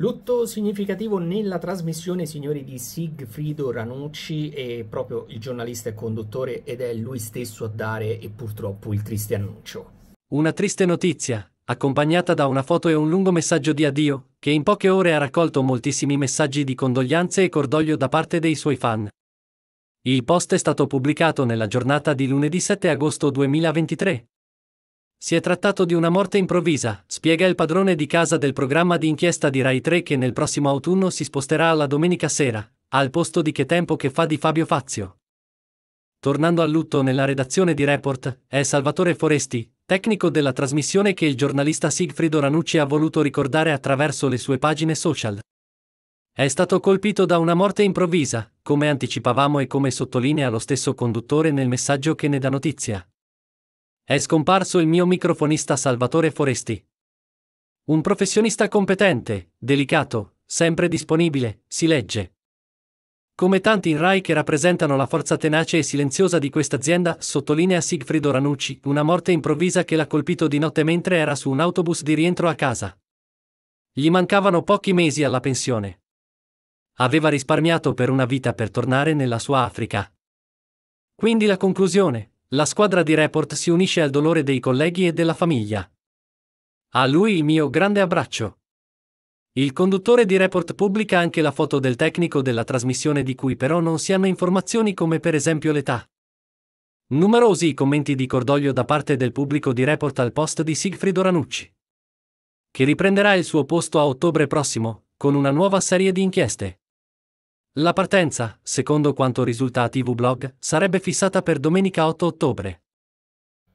Lutto significativo nella trasmissione, signori, di Sigfrido Ranucci, è proprio il giornalista e conduttore ed è lui stesso a dare e purtroppo il triste annuncio. Una triste notizia, accompagnata da una foto e un lungo messaggio di addio, che in poche ore ha raccolto moltissimi messaggi di condoglianze e cordoglio da parte dei suoi fan. Il post è stato pubblicato nella giornata di lunedì 7 agosto 2023. Si è trattato di una morte improvvisa, spiega il padrone di casa del programma di inchiesta di Rai 3 che nel prossimo autunno si sposterà alla domenica sera, al posto di Che tempo che fa di Fabio Fazio. Tornando al lutto nella redazione di Report, è Salvatore Foresti, tecnico della trasmissione che il giornalista Sigfrido Ranucci ha voluto ricordare attraverso le sue pagine social. È stato colpito da una morte improvvisa, come anticipavamo e come sottolinea lo stesso conduttore nel messaggio che ne dà notizia. È scomparso il mio microfonista Salvatore Foresti. Un professionista competente, delicato, sempre disponibile, si legge. Come tanti in Rai che rappresentano la forza tenace e silenziosa di quest'azienda, sottolinea Sigfrido Ranucci, una morte improvvisa che l'ha colpito di notte mentre era su un autobus di rientro a casa. Gli mancavano pochi mesi alla pensione. Aveva risparmiato per una vita per tornare nella sua Africa. Quindi la conclusione. La squadra di Report si unisce al dolore dei colleghi e della famiglia. A lui il mio grande abbraccio. Il conduttore di Report pubblica anche la foto del tecnico della trasmissione di cui però non si hanno informazioni come per esempio l'età. Numerosi i commenti di cordoglio da parte del pubblico di Report al post di Sigfrido Ranucci, che riprenderà il suo posto a ottobre prossimo, con una nuova serie di inchieste. La partenza, secondo quanto risulta a TV Blog, sarebbe fissata per domenica 8 ottobre.